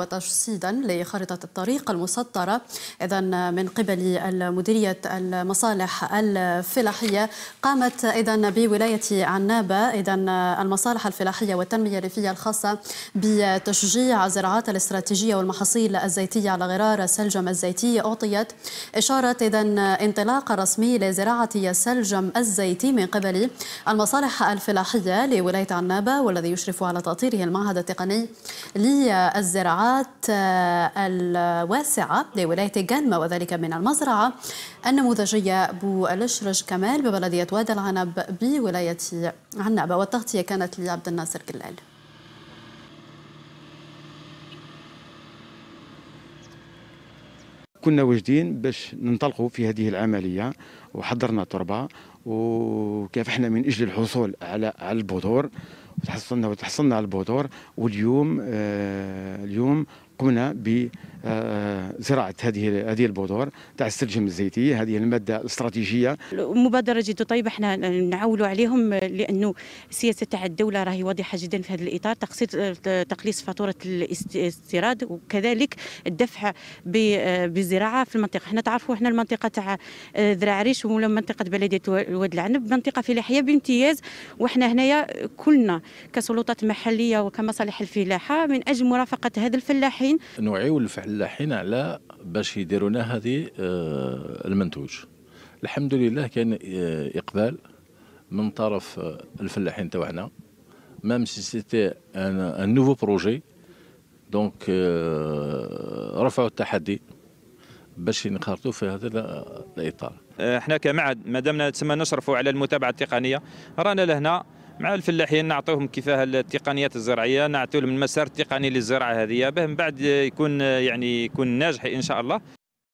وتجسيدا لخارطة الطريق المسطرة إذا من قبل مديرية المصالح الفلاحية قامت إذا بولاية عنابة إذا المصالح الفلاحية والتنمية الريفية الخاصة بتشجيع الزراعات الاستراتيجية والمحاصيل الزيتية على غرار سلجم الزيتي أعطيت إشارة إذا انطلاق رسمي لزراعة سلجم الزيتي من قبل المصالح الفلاحية لولاية عنابة والذي يشرف على تأطيره المعهد التقني للزراعة القطاعات آه، الواسعة لولاية جنمة وذلك من المزرعة النموذجية بو الأشرج كمال ببلدية وادي العنب بولاية عنابة والتغطية كانت لعبد الناصر جلال كنا واجدين باش ننطلقوا في هذه العملية وحضرنا تربة وكافحنا من اجل الحصول على على البذور وتحصلنا وتحصلنا على البذور واليوم آه اليوم قمنا بزراعه آه، آه، هذه هذه البذور تاع السلجم الزيتي هذه الماده الاستراتيجيه مبادره جد طيبه احنا نعولوا عليهم لانه السياسه تاع الدوله راهي واضحه جدا في هذا الاطار آه، تقليص فاتوره الاستيراد وكذلك الدفع بالزراعه في المنطقه احنا تعرفوا احنا المنطقه تاع ذراع ولا منطقه بلديه الواد العنب منطقه فلاحيه بامتياز وحنا هنايا كلنا كسلطات محليه وكمصالح الفلاحه من اجل مرافقه هذا الفلاحين نوعيو الفلاحين على باش يديرونا هذه آه، المنتوج الحمد لله كان آه، اقبال من طرف آه، الفلاحين تاعنا ميم سي سيتي ان نوفو بروجي دونك رفعوا التحدي باش ينخرطوا في هذا الاطار. احنا آه، كمعهد ما دامنا تسمى نشرفوا على المتابعه التقنيه رانا لهنا مع الفلاحين نعطيهم كيفاه التقنيات الزراعيه نعطيهم المسار التقني للزراعه هذه باه من بعد يكون آه، يعني يكون ناجح ان شاء الله